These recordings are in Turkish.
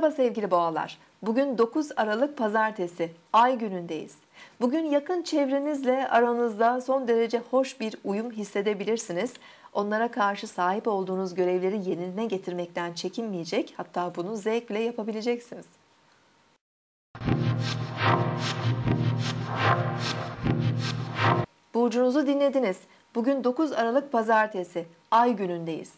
Merhaba sevgili boğalar. Bugün 9 Aralık pazartesi, ay günündeyiz. Bugün yakın çevrenizle aranızda son derece hoş bir uyum hissedebilirsiniz. Onlara karşı sahip olduğunuz görevleri yerine getirmekten çekinmeyecek, hatta bunu zevkle yapabileceksiniz. Burcunuzu dinlediniz. Bugün 9 Aralık pazartesi, ay günündeyiz.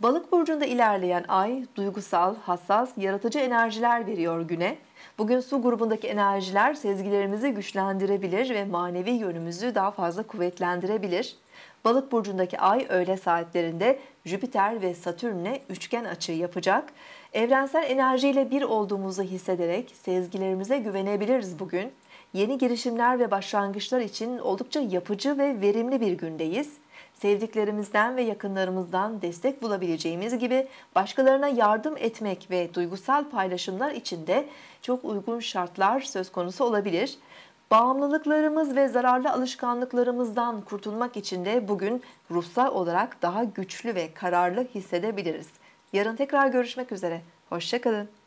Balık burcunda ilerleyen ay duygusal, hassas, yaratıcı enerjiler veriyor güne. Bugün su grubundaki enerjiler sezgilerimizi güçlendirebilir ve manevi yönümüzü daha fazla kuvvetlendirebilir. Balık burcundaki ay öğle saatlerinde Jüpiter ve Satürn'le üçgen açı yapacak. Evrensel enerjiyle bir olduğumuzu hissederek sezgilerimize güvenebiliriz bugün. Yeni girişimler ve başlangıçlar için oldukça yapıcı ve verimli bir gündeyiz sevdiklerimizden ve yakınlarımızdan destek bulabileceğimiz gibi başkalarına yardım etmek ve duygusal paylaşımlar için de çok uygun şartlar söz konusu olabilir. Bağımlılıklarımız ve zararlı alışkanlıklarımızdan kurtulmak için de bugün ruhsal olarak daha güçlü ve kararlı hissedebiliriz. Yarın tekrar görüşmek üzere. Hoşçakalın.